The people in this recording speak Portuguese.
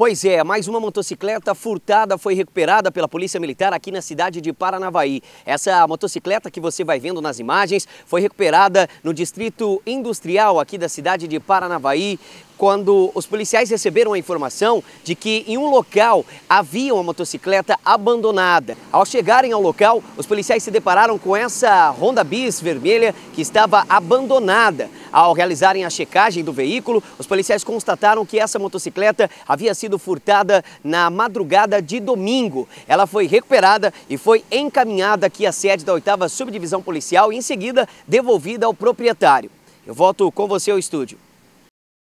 Pois é, mais uma motocicleta furtada foi recuperada pela Polícia Militar aqui na cidade de Paranavaí. Essa motocicleta que você vai vendo nas imagens foi recuperada no distrito industrial aqui da cidade de Paranavaí, quando os policiais receberam a informação de que em um local havia uma motocicleta abandonada. Ao chegarem ao local, os policiais se depararam com essa Honda Bis vermelha que estava abandonada. Ao realizarem a checagem do veículo, os policiais constataram que essa motocicleta havia sido furtada na madrugada de domingo. Ela foi recuperada e foi encaminhada aqui à sede da 8 Subdivisão Policial e em seguida devolvida ao proprietário. Eu volto com você ao estúdio.